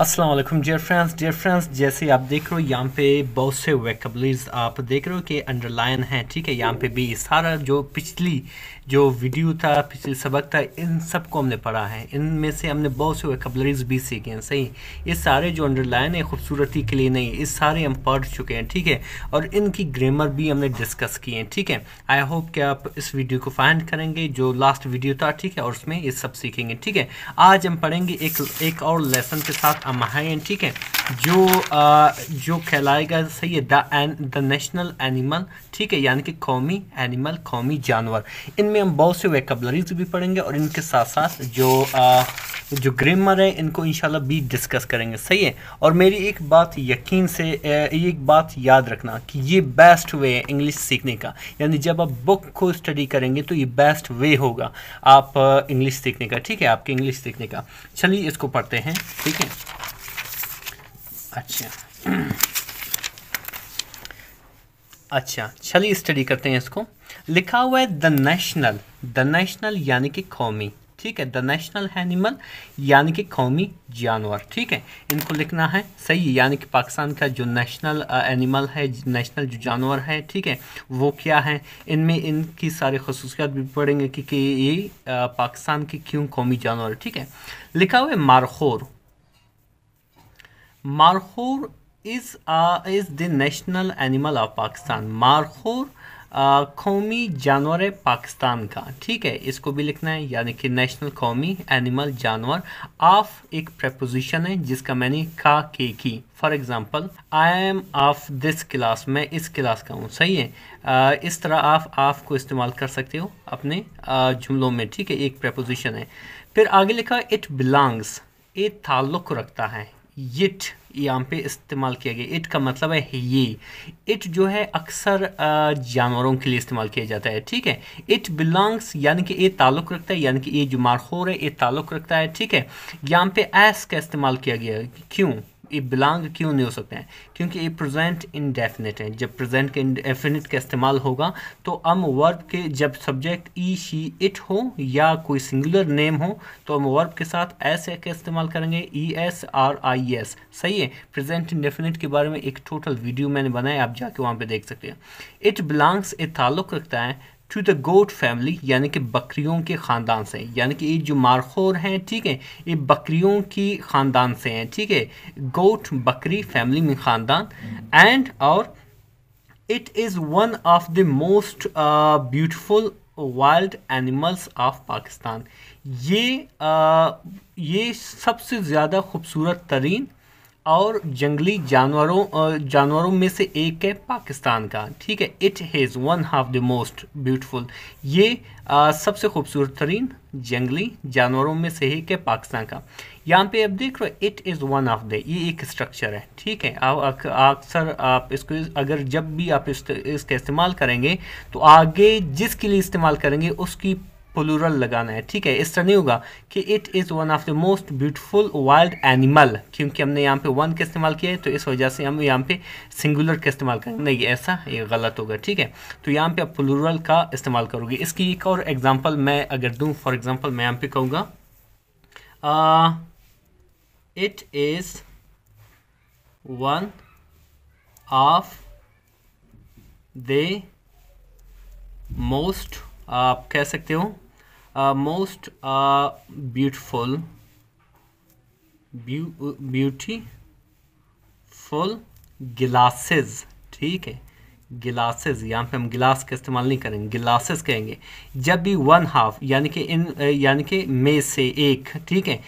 Aslam dear friends dear friends जैसे आप देख रहे हो यहाँ पे बहुत से वेकबलीज आप देख रहे हो कि अंडरलाइन हैं ठीक है यहाँ पे भी सारा जो पिछली जो वीडियो था पिछले सबक था इन सब को हमने पढ़ा है इनमें से हमने बहुत से वेकबलरीज भी सीखे हैं सही ये सारे जो अंडरलाइन है खूबसूरती के लिए नहीं ये सारे हम पढ़ चुके हैं ठीक है और इनकी ग्रामर भी हमने डिस्कस किए हैं ठीक है आई होप कि आप इस वीडियो को फाइंड करेंगे जो लास्ट वीडियो था ठीक है और उसमें ये सब सीखेंगे ठीक है आज हम पढ़ेंगे एक एक और लेसन के साथ हम हैं ठीक है जो आ, जो कहलाएगा सही है द नेशनल एनिमल ठीक है यानी कि कौमी एनिमल कौमी जानवर इन में हम बहुत से वेकबलरीज भी पढ़ेंगे और इनके साथ साथ जो आ, जो ग्रेमर है इनको इंशाल्लाह भी डिस्कस करेंगे सही है और मेरी एक बात यकीन से एक बात याद रखना कि ये बेस्ट वे है इंग्लिश सीखने का यानी जब आप बुक को स्टडी करेंगे तो ये बेस्ट वे होगा आप इंग्लिश सीखने का ठीक है आपके इंग्लिश सीखने का चलिए इसको पढ़ते हैं ठीक है अच्छा अच्छा चलिए स्टडी करते हैं इसको लिखा हुआ है द नेशनल द नेशनल यानी कि कौमी ठीक है द नेशनल एनिमल यानी कि कौमी जानवर ठीक है इनको लिखना है सही यानी कि पाकिस्तान का जो नेशनल एनिमल है नेशनल जो जानवर है ठीक है वो क्या है इनमें इनकी सारी खसूसियात भी पढ़ेंगे कि, कि ये पाकिस्तान की क्यों कौमी जानवर ठीक है लिखा हुआ है markhor markhor is is the national animal of Pakistan markhor कौमी जानवर है पाकिस्तान का ठीक है इसको भी लिखना है यानी कि नेशनल कौमी एनिमल जानवर ऑफ एक प्रपोजिशन है जिसका मैंने का के की for example I am of this class मैं इस क्लास का हूँ सही है आ, इस तरह आप आफ को इस्तेमाल कर सकते हो अपने जुमलों में ठीक है एक प्रपोजिशन है फिर आगे लिखा इट बिलोंग्स ये ताल्लुक़ रखता है इट यहाँ पे इस्तेमाल किया गया इट का मतलब है ये इट जो है अक्सर जानवरों के लिए इस्तेमाल किया जाता है ठीक है इट बिलोंग्स यानी कि ये ताल्लुक़ रखता है यानी कि ये जो मारखोर है ये ताल्लुक़ रखता है ठीक है यहाँ पे एस का इस्तेमाल किया गया क्यों ये बिलोंग क्यों नहीं हो सकते हैं क्योंकि ये प्रेजेंट इनडेफिनेट है जब प्रेजेंट के इनडेफिनेट का इस्तेमाल होगा तो हम वर्ब के जब सब्जेक्ट ई शी इट हो या कोई सिंगुलर नेम हो तो हम वर्ब के साथ एस का इस्तेमाल करेंगे E S R I S सही है प्रेजेंट इनडेफिनेट के बारे में एक टोटल वीडियो मैंने बनाया आप जाके वहाँ पर देख सकते हैं इट बिलोंग्स ए ताल्लुक रखता है टू द गोट फैमिली यानी कि बकरियों के ख़ानदान से यानी कि ये जो मारखोर हैं ठीक है ये बकरियों की ख़ानदान से हैं ठीक है गोट बकरी फैमिली में ख़ानदान एंड और it is one of the most beautiful wild animals of Pakistan ये uh, ये सबसे ज़्यादा खूबसूरत तरीन और जंगली जानवरों जानवरों में से एक है पाकिस्तान का ठीक है it has one half the most beautiful ये आ, सबसे खूबसूरत तरीन जंगली जानवरों में से एक है पाकिस्तान का यहाँ पे आप देख रहे हो it is one of the ये एक स्ट्रक्चर है ठीक है अब अक्सर आप इसको अगर जब भी आप इस, इसका इस्तेमाल करेंगे तो आगे जिसके लिए इस्तेमाल करेंगे उसकी प्लूरल लगाना है ठीक है इस तरह नहीं होगा कि it is one of the most beautiful wild animal क्योंकि हमने यहाँ पे वन का इस्तेमाल किया है तो इस वजह से हम यहाँ पे सिंगुलर का इस्तेमाल करेंगे नहीं ऐसा ये गलत होगा ठीक है तो यहाँ पे आप प्लूरल का इस्तेमाल करोगे इसकी एक और एग्जाम्पल मैं अगर दूँ फॉर एग्ज़ाम्पल मैं यहाँ पे कहूँगा it is one of the most आप कह सकते हो most beautiful beautiful glasses ठीक है गिलासेस यहाँ पे हम गिलास का इस्तेमाल नहीं करेंगे गिलासेस कहेंगे जब भी वन हाफ यानी कि इन यानी कि में से एक ठीक है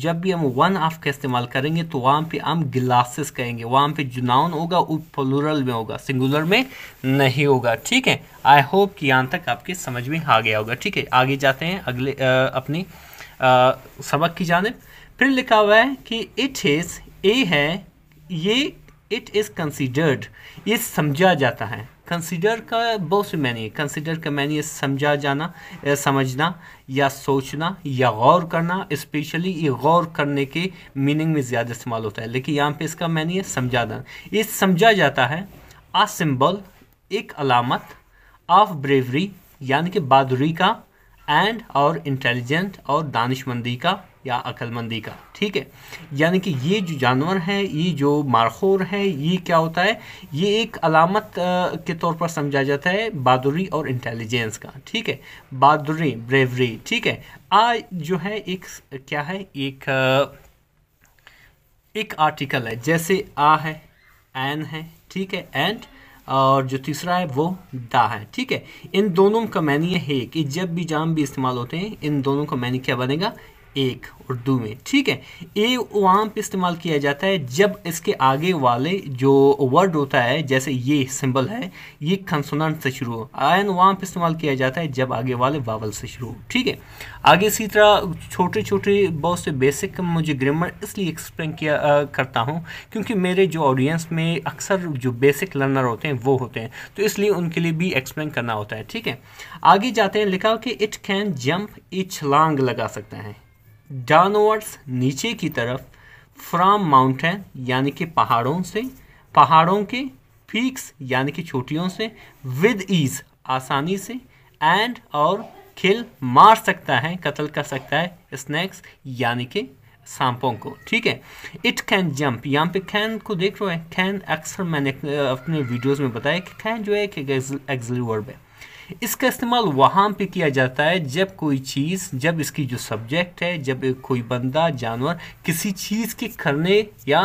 जब भी हम वन हाफ का इस्तेमाल करेंगे तो वहाँ पे हम गिलासेस कहेंगे वहाँ पे जुनाउन होगा वो प्लूरल में होगा सिंगुलर में नहीं होगा ठीक है आई होप कि यहाँ तक आपके समझ में आ गया होगा ठीक है आगे जाते हैं अगले अपनी सबक की जानब फिर लिखा हुआ है कि इट इज़ ए है ये इट इज़ कंसिडर्ड ये समझा जाता है कंसिडर का बहुत से मैनी है कंसिडर का मैनी समझा जाना समझना या सोचना या गौर करना स्पेशली ये गौर करने के मीनिंग में ज़्यादा इस्तेमाल होता है लेकिन यहाँ पे इसका मैनी है समझा जाना ये समझा जाता है आ सिंबल एक अलामत ऑफ ब्रेवरी यानी कि बहादुरी का एंड और इंटेलिजेंट और दानिशमंदी का या अक्लमंदी का ठीक है यानी कि ये जो जानवर है ये जो मारखोर है ये क्या होता है ये एक अलामत के तौर पर समझा जाता है बहादुरी और इंटेलिजेंस का ठीक है बहादुरी ब्रेवरी ठीक है आ जो है एक क्या है एक एक आर्टिकल है जैसे आ है एन है ठीक है एंड और जो तीसरा है वो दा है ठीक है इन दोनों का मैनी है कि जब भी जाम भी इस्तेमाल होते हैं इन दोनों का मैनी क्या बनेगा एक उर्दू में ठीक है ए वहाँ पे इस्तेमाल किया जाता है जब इसके आगे वाले जो वर्ड होता है जैसे ये सिंबल है ये कंसोनेंट से शुरू हो आयन वहाँ पे इस्तेमाल किया जाता है जब आगे वाले वावल से शुरू हो ठीक है आगे इसी तरह छोटे छोटे बहुत से बेसिक मुझे ग्रामर इसलिए एक्सप्लेन किया आ, करता हूँ क्योंकि मेरे जो ऑडियंस में अक्सर जो बेसिक लर्नर होते हैं वो होते हैं तो इसलिए उनके लिए भी एक्सप्लेन करना होता है ठीक है आगे जाते हैं लिखा कि it can jump each long लगा सकते हैं डाउनवर्ड्स नीचे की तरफ फ्राम माउंटेन यानी कि पहाड़ों से पहाड़ों के पीक्स यानी कि चोटियों से विद ईज आसानी से एंड और खिल मार सकता है कत्ल कर सकता है स्नैक्स यानी कि सांपों को ठीक है इट कैन जंप यहाँ पे कैन को देख रहे हैं कैन अक्सर मैंने अपने वीडियोस में बताया कि कैन जो है एक एग्जली वर्ब है इसका इस्तेमाल वहाँ पे किया जाता है जब कोई चीज़ जब इसकी जो सब्जेक्ट है जब कोई बंदा जानवर किसी चीज़ के करने या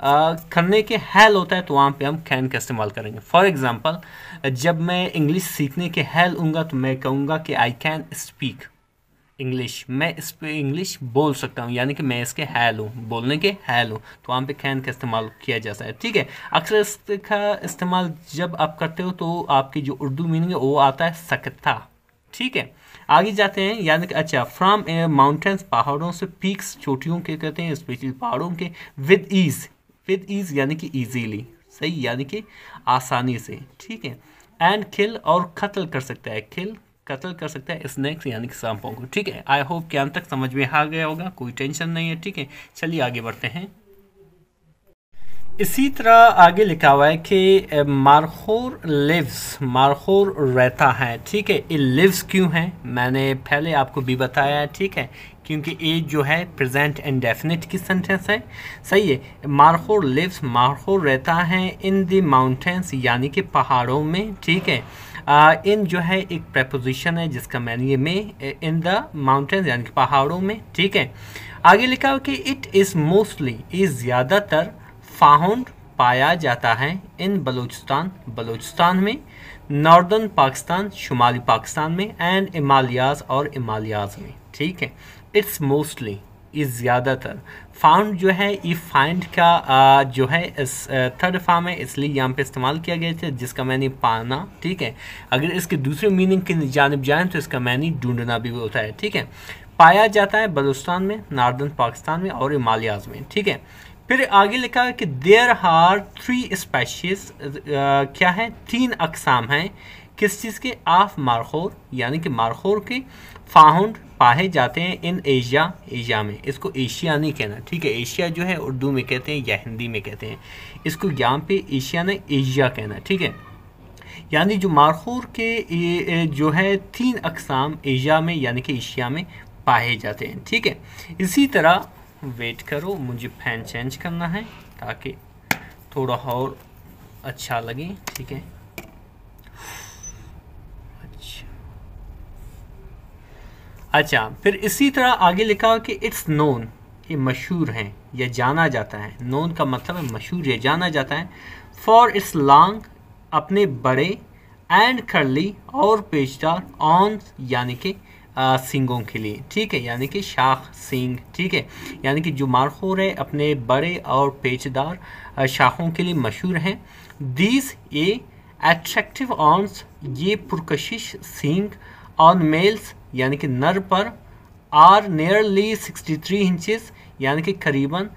आ, करने के हैल होता है तो वहाँ पे हम कैन का इस्तेमाल करेंगे फॉर एग्ज़ाम्पल जब मैं इंग्लिश सीखने के हैल हूँगा तो मैं कहूँगा कि आई कैन स्पीक इंग्लिश मैं इस पर इंग्लिश बोल सकता हूँ यानी कि मैं इसके हैल हूँ बोलने के हैल हूँ तो वहाँ पे कैन का इस्तेमाल किया जाता है ठीक है अक्सर इसका इस्तेमाल जब आप करते हो तो आपकी जो उर्दू मीनिंग है वो आता है सकता ठीक है आगे जाते हैं यानी कि अच्छा फ्राम माउंटेंस पहाड़ों से पीक्स चोटियों के कहते हैं स्पेशली पहाड़ों के विद ईज विद ईज यानी कि ईजीली सही यानी कि आसानी से ठीक है एंड खिल और कत्ल कर सकता है खिल कत्ल कर सकता है स्नैक्स यानी कि सांपों को ठीक है आई होप कि अंत तक समझ में आ गया होगा कोई टेंशन नहीं है ठीक है चलिए आगे बढ़ते हैं इसी तरह आगे लिखा हुआ है कि मारखोर लिव्स मारखोर रहता है ठीक है ये लिव्स क्यों है मैंने पहले आपको भी बताया है ठीक है क्योंकि ये जो है प्रेजेंट एंड डेफिनेट की सेंटेंस है सही है मारखोर लिव्स मारखोर रहता है इन द माउंटेंस यानी कि पहाड़ों में ठीक है इन जो है एक प्रपोजिशन है जिसका मैंने ये में इन द माउंटेंस यानी कि पहाड़ों में ठीक है आगे लिखा हो कि इट इज़ मोस्टली ये ज़्यादातर फाउंड पाया जाता है इन बलूचिस्तान बलूचिस्तान में नॉर्दर्न पाकिस्तान शुमाली पाकिस्तान में एंड इमालियाज और इमालियाज में ठीक है इट्स मोस्टली इस ज़्यादातर फाउंड जो है ई फाइंड का आ, जो है इस थर्ड फार्म है इसलिए यहाँ पे इस्तेमाल किया गया था जिसका मैंने पाना ठीक है अगर इसके दूसरे मीनिंग की जानब जाएँ तो इसका मैंने ढूंढना भी होता है ठीक है पाया जाता है बलूचिस्तान में नार्दर्न पाकिस्तान में और इमालियाज में ठीक है फिर आगे लिखा है कि देयर आर थ्री स्पेशीज क्या है तीन अकसाम हैं किस चीज़ के आफ मारखोर यानी कि मारखोर के फाउंड पाए जाते हैं इन एशिया एशिया में इसको एशिया नहीं कहना ठीक है एशिया जो है उर्दू में कहते हैं या हिंदी में कहते हैं इसको यहाँ पे एशिया ने एशिया कहना ठीक है यानी जो मारखोर के जो है तीन अकसाम एशिया में यानी कि एशिया में पाए जाते हैं ठीक है इसी तरह वेट करो मुझे फ़ैन चेंज करना है ताकि थोड़ा और अच्छा लगे ठीक है अच्छा अच्छा फिर इसी तरह आगे लिखा कि इट्स नोन ये मशहूर हैं या जाना जाता है नोन का मतलब है मशहूर या जाना जाता है फॉर इट्स लॉन्ग अपने बड़े एंड करली और पेचदार ऑन यानी कि सिंगों के लिए ठीक है यानी कि शाख सिंग ठीक है यानी कि जो मारखोर है अपने बड़े और पेचदार शाखों के लिए मशहूर हैं दीज ए एट्रैक्टिव ऑन्स ये पुरकशिश सिंग ऑन मेल्स यानी कि नर पर आर नियरली 63 इंचज यानी कि करीबन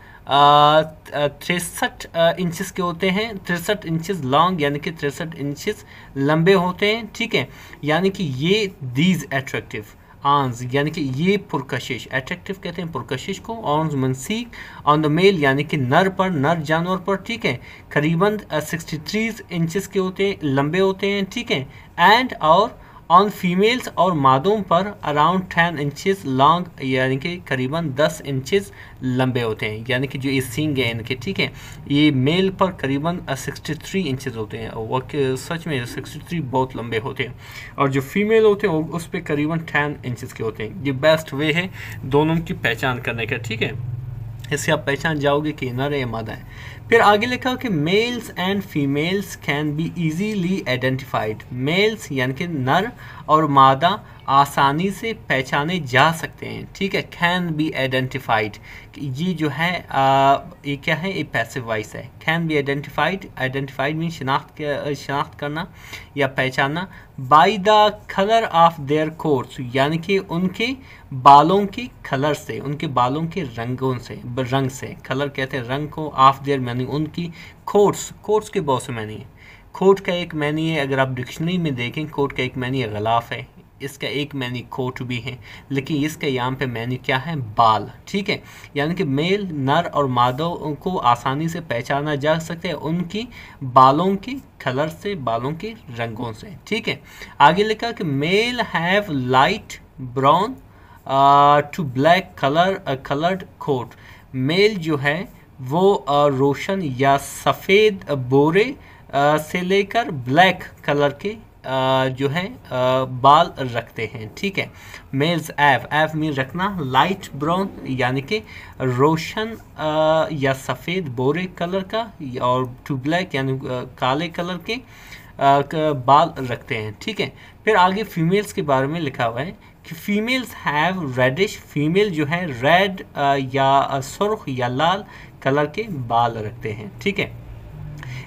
तिरसठ इंचज के होते हैं तिरसठ इंचज लॉन्ग यानी कि तिरसठ इंचज लंबे होते हैं ठीक है यानी कि ये दीज एट्रैक्टिव आंस यानी कि ये पुरकशिश एट्रेक्टिव कहते हैं पुरकशिश को आंस मनसीक ऑन द मेल यानी कि नर पर नर जानवर पर ठीक है करीबन सिक्सटी थ्री इंचज़ के होते हैं लंबे होते हैं ठीक है एंड और ऑन फीमेल्स और मादों पर अराउंड टेन इंचज लॉन्ग यानी कि करीबन दस इंचज लंबे होते हैं यानी कि जो ये सींग है इनके ठीक है ये मेल पर करीबन सिक्सटी थ्री इंचज होते हैं और सच में सिक्सटी थ्री बहुत लंबे होते हैं और जो फीमेल होते हैं उस पर करीबन टेन इंचज के होते हैं ये बेस्ट वे है दोनों की पहचान करने का ठीक है इससे आप पहचान जाओगे कि नर है मादा है फिर आगे लिखा कि males and females can be easily identified males यानी कि नर और मादा आसानी से पहचाने जा सकते हैं ठीक है कैन बी आइडेंटिफाइड ये जो है आ, ये क्या है ये पैसिव वॉइस है can be identified identified mean शिनाख्त शिनाख्त करना या पहचानना by the colour of their course यानी कि उनके बालों के कलर से उनके बालों के रंगों से रंग से कलर कहते हैं रंग को ऑफ देयर मैन यानी उनकी खोट्स खोट्स के बहुत से मैनी है खोट का एक मैनी है अगर आप डिक्शनरी में देखें खोट का एक मैनी गलाफ है इसका एक मैनी कोट भी है लेकिन इसका यहाँ पे मैनी क्या है बाल ठीक है यानी कि मेल नर और मादा को आसानी से पहचाना जा सकता है उनकी बालों की कलर से बालों के रंगों से ठीक है आगे लिखा कि male have light brown to black colour coloured coat male जो है वो रोशन या सफ़ेद बोरे से लेकर ब्लैक कलर के जो है बाल रखते हैं ठीक है मेल्स एव एव में रखना लाइट ब्राउन यानी कि रोशन या सफ़ेद बोरे कलर का और टू ब्लैक यानी काले कलर के बाल रखते हैं ठीक है फिर आगे फीमेल्स के बारे में लिखा हुआ है कि फीमेल्स हैव रेडिश फीमेल जो है रेड या सुर्ख या लाल कलर के बाल रखते हैं ठीक है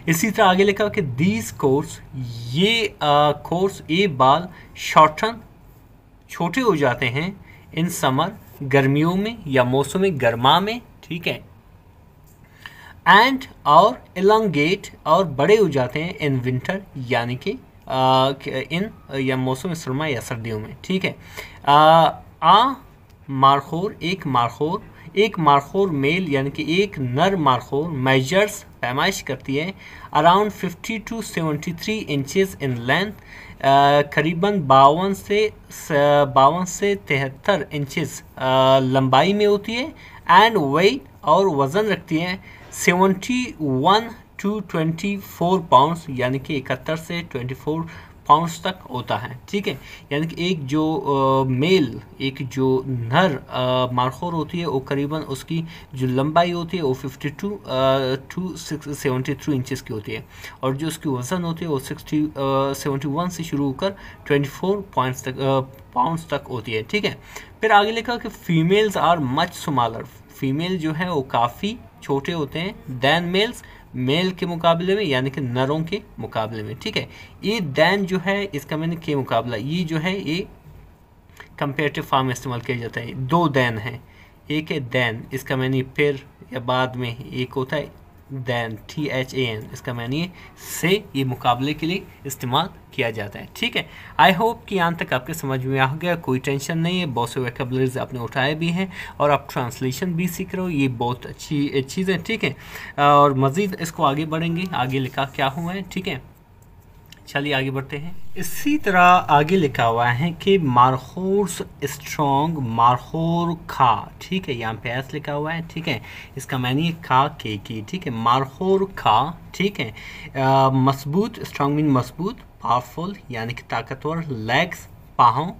इसी तरह आगे लिखा कि दीज कोर्स ये कोर्स ये बाल शॉर्टन छोटे हो जाते हैं इन समर गर्मियों में या मौसम गर्मा में ठीक है एंड और एलॉन्गेट और बड़े हो जाते हैं इन विंटर यानी कि इन या मौसम सरमा या सर्दियों में ठीक है आ मारखोर एक मारखोर एक मारखोर मेल यानी कि एक नर मारखोर मेजर्स पैमाइश करती है around 50 to 73 inches in length करीबन बावन से बावन से तिहत्तर इंचज लंबाई में होती है एंड वेट और वज़न रखती है 71 टू 24 पाउंड्स यानी कि इकहत्तर से 24 पाउंड्स तक होता है ठीक है यानी कि एक जो आ, मेल एक जो नर मारखोर होती है वो करीबन उसकी जो लंबाई होती है वो 52 to to seventy three inches की होती है और जो उसकी वज़न होती है वो सिक्सटी सेवेंटी वन से शुरू होकर ट्वेंटी फोर पॉइंट्स तक पाउंड्स तक होती है ठीक है फिर आगे लिखा कि females are much smaller female जो है वो काफ़ी छोटे होते हैं दैन मेल्स मेल के मुकाबले में यानी कि नरों के मुकाबले में ठीक है ये दैन जो है इसका मैंने के मुकाबला ये जो है ये कंपेरेटिव फॉर्म इस्तेमाल किया जाता है दो दैन है एक है दैन इसका मैंने फिर या बाद में एक होता है than T H A N इसका मानिए से ये मुकाबले के लिए इस्तेमाल किया जाता है ठीक है आई होप कि यहाँ तक आपके समझ में आ गया कोई टेंशन नहीं है बहुत से वैकबलर्स आपने उठाए भी हैं और आप ट्रांसलेशन भी सीख रहे हो ये बहुत अच्छी चीज़ है ठीक है और मज़ीद इसको आगे बढ़ेंगे आगे लिखा क्या हुआ है ठीक है चलिए आगे बढ़ते हैं इसी तरह आगे लिखा हुआ है कि मारखोर्स स्ट्रॉन्ग मारखोर खा ठीक है यहाँ पे एस लिखा हुआ है ठीक है इसका मैंने खा के की ठीक है मारखोर खा ठीक है मजबूत स्ट्रॉन्ग मीन मजबूत पावरफुल यानी कि ताकतवर लेग्स पाहों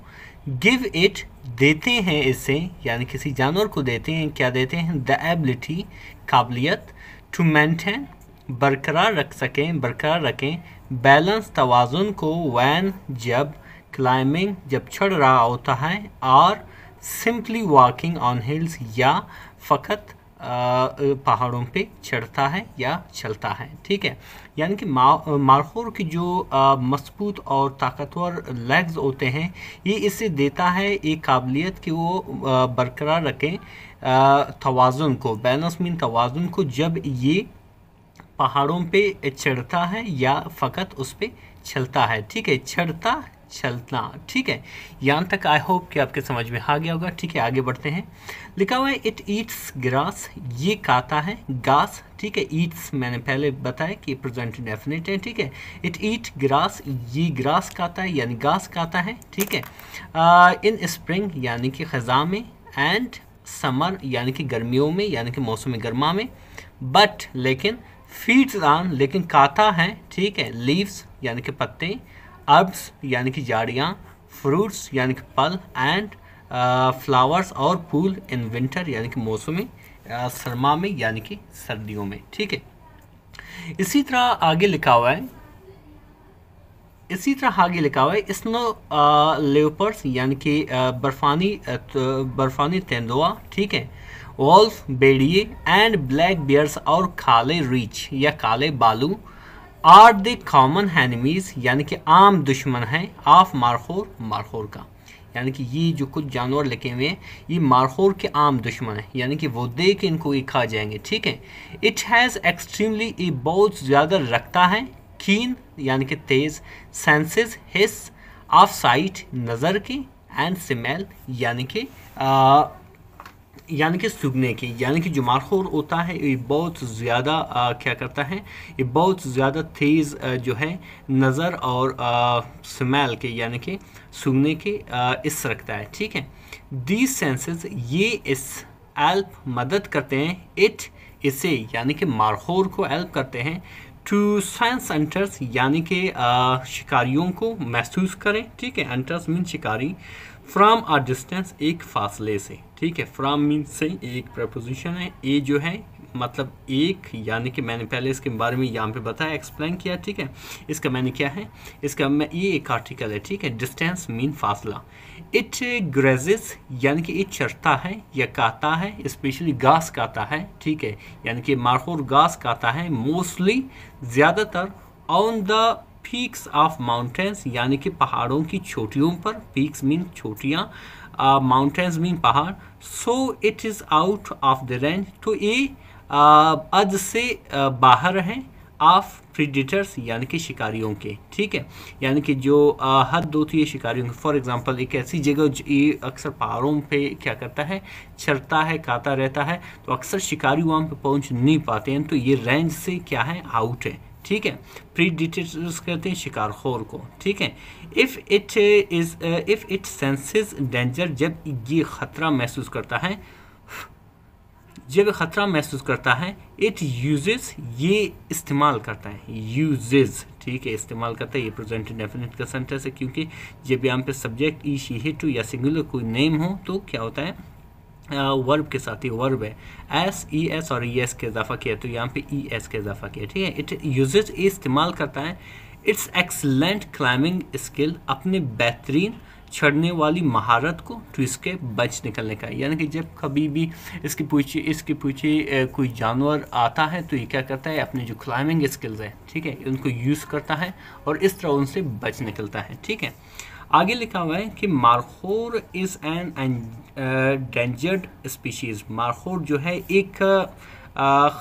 गिव इट देते हैं इसे यानी किसी जानवर को देते हैं क्या देते हैं द एबिलिटी काबिलियत टू मैंटेन बरकरार रख सकें बरकरार रखें बैलेंस तोज़ुन को वैन जब क्लाइंबिंग जब चढ़ रहा होता है और सिंपली वॉकिंग ऑन हिल्स या फ़कत पहाड़ों पे चढ़ता है या चलता है ठीक है यानी कि मा, मारखोर की जो मजबूत और ताकतवर लेग्स होते हैं ये इसे देता है एक काबिलियत कि वो आ, बरकरार रखें तोज़ुन को बैलेंस मीन तोज़ुन को जब ये पहाड़ों पे चढ़ता है या फ़कत उस पर चलता है ठीक है चढ़ता छलता ठीक है यहाँ तक आई होप कि आपके समझ में आ गया होगा ठीक है आगे बढ़ते हैं लिखा हुआ है इट ईट्स ग्रास ये काता है घास ठीक है ईट्स मैंने पहले बताया कि प्रेजेंट डेफिनेट है ठीक है इट ईट ग्रास ये ग्रास काता है यानी घास काता है ठीक है इन स्प्रिंग यानी कि ख़ज़ा में एंड समर यानी कि गर्मियों में यानी कि मौसम गर्मा में बट लेकिन फीड्स ऑन लेकिन काता है ठीक है लीव्स यानी कि पत्ते अर्ब्स यानी कि झाड़ियाँ फ्रूट्स यानी कि फल एंड फ्लावर्स और फूल इन विंटर यानी कि मौसमी सरमा में यानी कि सर्दियों में ठीक है इसी तरह आगे लिखा हुआ है इसी तरह आगे लिखा हुआ है स्नो लेपर्स यानी कि बर्फानी बर्फानी तेंदुआ ठीक है वॉल्फ बेड़िए एंड ब्लैक बियर्स और काले रिच या काले बालू आर द कॉमन एनिमीज यानी कि आम दुश्मन हैं ऑफ मारखोर मारखोर का यानी कि ये जो कुछ जानवर लिखे हुए हैं ये मारखोर के आम दुश्मन हैं यानी कि वो दे के इनको ये खा जाएंगे ठीक है इट हैज़ एक्सट्रीमली ये बहुत ज़्यादा रखता है कीन यानी कि तेज़ सेंसेस हिस ऑफ साइट नज़र की एंड स्मेल यानी कि यानी कि सूखने की यानी कि जो मारखोर होता है ये बहुत ज़्यादा क्या करता है ये बहुत ज़्यादा तेज़ जो है नज़र और स्मेल के यानी कि सुगने के इस रखता है ठीक है दी सेंसेस ये इस एल्प मदद करते हैं इट इसे यानी कि मारखोर को एल्प करते हैं टू साइंस एंटर्स यानी कि शिकारियों को महसूस करें ठीक है एंटर्स मीन शिकारी फ्राम आ डिस्टेंस एक फासले से ठीक है फ्राम मीन से एक प्रपोजिशन है ए जो है मतलब एक यानी कि मैंने पहले इसके बारे में यहाँ पे बताया एक्सप्लेन किया ठीक है इसका मैंने क्या है इसका मैं ये एक आर्टिकल है ठीक है डिस्टेंस मीन फासला इट ग्रेजिस यानी कि इट चढ़ता है या काता है स्पेशली घास काता है ठीक है यानी कि मारखोर घास काता है मोस्टली ज़्यादातर on the peaks of mountains यानी कि पहाड़ों की चोटियों पर पीक्स मीन चोटियाँ माउंटेन्स मीन पहाड़ so it is out of the range तो ये अद से बाहर हैं ऑफ प्रीडिटर्स यानी कि शिकारियों के ठीक है यानी कि जो हद होती तो है शिकारियों की फॉर एग्जांपल एक ऐसी जगह ये अक्सर पहाड़ों पे क्या करता है चरता है काता रहता है तो अक्सर शिकारी वहाँ पे पहुँच नहीं पाते हैं तो ये रेंज से क्या है आउट है ठीक है प्री डिटेक्ट करते हैं शिकार खोर को ठीक है if it is if it senses danger जब ये ख़तरा महसूस करता है जब ख़तरा महसूस करता है इट यूजेस ये इस्तेमाल करता है यूजेस ठीक है इस्तेमाल करता है ये प्रेजेंट डेफिनेट का सेंटेंस है क्योंकि जब यहाँ पे सब्जेक्ट ई शी हिट या सिंगुलर कोई नेम हो तो क्या होता है वर्ब के साथ ही वर्ब है एस ई एस और ई e, एस के इजाफा किया तो यहाँ पे ई e, एस के इजाफा किया ठीक है इट यूज e इस्तेमाल करता है इट्स एक्सलेंट क्लाइंबिंग स्किल अपने बेहतरीन छड़ने वाली महारत को तो इसके बच निकलने का यानी कि जब कभी भी इसकी पूछे इसके पूछे कोई जानवर आता है तो ये क्या करता है अपने जो क्लाइंबिंग स्किल्स हैं ठीक है उनको यूज़ करता है और इस तरह उनसे बच निकलता है ठीक है आगे लिखा हुआ है कि markhor is an endangered species मारखोट जो है एक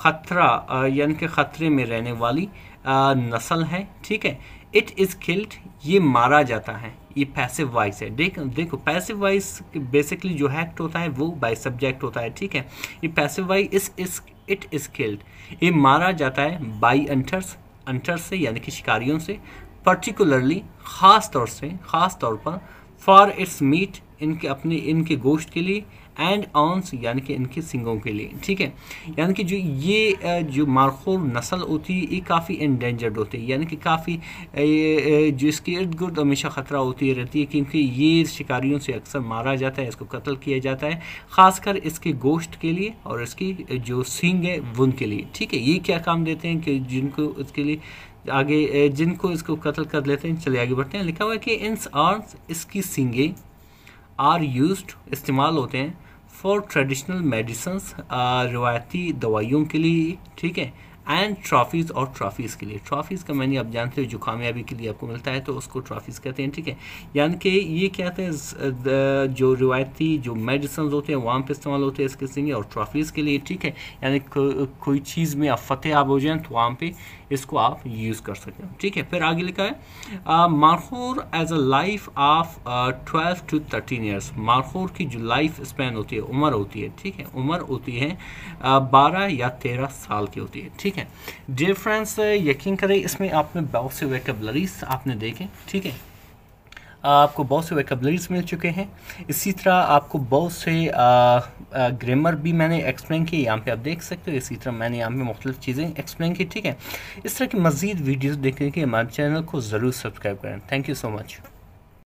ख़तरा यानी कि ख़तरे में रहने वाली नस्ल है ठीक है इट इज़ किल्ड ये मारा जाता है ये पैसिव वाइस है देख देखो पैसिव वाइस बेसिकली जो एक्ट होता है वो बाई सब्जेक्ट होता है ठीक है ये पैसिव वाइस इस इस इट इज़ किल्ड ये मारा जाता है बाई अंटर्स अंटर्स से यानी कि शिकारियों से पर्टिकुलरली ख़ास तौर से ख़ास तौर पर फॉर इट्स मीट इनके अपने इनके गोश्त के लिए एंड ऑन्स यानी कि इनके सिंगों के लिए ठीक है यानी कि जो ये जो मारखोर नस्ल होती है ये काफ़ी इंडेंजर्ड होती है यानी कि काफ़ी जो इसके इर्द गिर्द हमेशा ख़तरा होती रहती है क्योंकि ये शिकारियों से अक्सर मारा जाता है इसको कत्ल किया जाता है ख़ासकर इसके गोश्त के लिए और इसकी जो सिंग है उनके लिए ठीक है ये क्या काम देते हैं कि जिनको इसके लिए आगे जिनको इसको कत्ल कर लेते हैं चले आगे बढ़ते हैं लिखा हुआ है कि इन्स आर्म्स इसकी सींगें आर यूज इस्तेमाल होते हैं फॉर ट्रेडिशनल मेडिसन्स रिवायती दवाइयों के लिए ठीक है एंड ट्रॉफीज़ और ट्रॉफीज़ के लिए ट्रॉफीज़ का मैंने आप जानते हो जो कामयाबी के लिए आपको मिलता है तो उसको ट्रॉफीज़ कहते हैं ठीक है यानी कि ये क्या है जो रिवायती जो मेडिसन होते हैं वहाँ पर इस्तेमाल होते हैं इस किस्म के और ट्रॉफीज़ के लिए ठीक है यानी को, कोई चीज़ में आप फतेह आप हो जाए तो वहाँ पर इसको आप यूज़ कर सकते हो ठीक है फिर आगे लिखा है markhor has a life of twelve to thirteen years मारखोर की जो लाइफ स्पेन होती है उम्र होती है ठीक है उम्र होती है बारह या तेरह साल की होती है ठीक ठीक है डियर फ्रेंड्स यकीन करें इसमें आपने बहुत से वेकबलरीज आपने देखें ठीक है आपको बहुत से वेकबलरीज मिल चुके हैं इसी तरह आपको बहुत से ग्रामर भी मैंने एक्सप्लेन किए यहाँ पे आप देख सकते हो इसी तरह मैंने यहाँ पे मुख्तलिफ चीज़ें एक्सप्लेन की ठीक है इस तरह की मज़ीद वीडियोस देखने के लिए हमारे चैनल को ज़रूर सब्सक्राइब करें थैंक यू सो मच